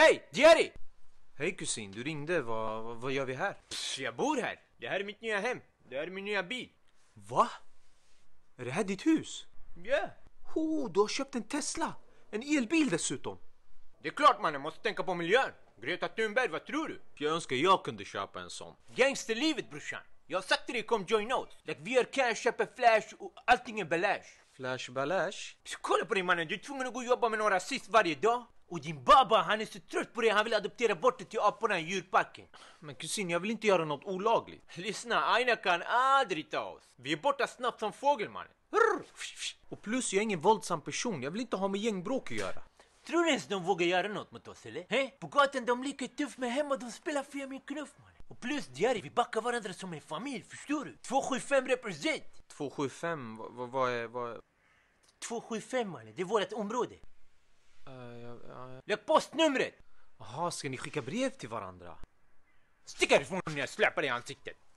Hej, Jerry! Hej kusin, du ringde. Vad, vad, vad gör vi här? Pff, jag bor här. Det här är mitt nya hem. Det här är min nya bil. Va? Är det här ditt hus? Ja. Yeah. Oh, du har köpt en Tesla! En elbil dessutom! Det är klart mannen, måste tänka på miljön. Greta Thunberg, vad tror du? Jag önskar jag kunde köpa en sån. Gangsterlivet brorsan! Jag har sagt till dig kom join oss. Like, vi har cash, köper flash och allting är belash. Flash Balash? Kolla på dig mannen, du är tvungen att gå och jobba med några rasist varje dag! Och din baba, han är så trött på det, han vill adoptera bort dig till aporna i djurparken. Men kusin, jag vill inte göra något olagligt. Lyssna, Aina kan aldrig ta oss. Vi är borta snabbt som fågelmannen. Och plus, jag är ingen våldsam person, jag vill inte ha med gängbråk att göra. Tror du ens de vågar göra något mot oss eller? He? På gatan de leker tuff men hemma de spelar fia med knuff mannen. Och plus Diari, vi backar varandra som en familj, förstår du? 275 represent! 275, vad, vad är, vad... 275 mannen, det är vårt område. Uh, ja, ja. Lägg postnumret! Jaha, ska ni skicka brev till varandra? Stick härifrån när jag släpar dig i ansiktet!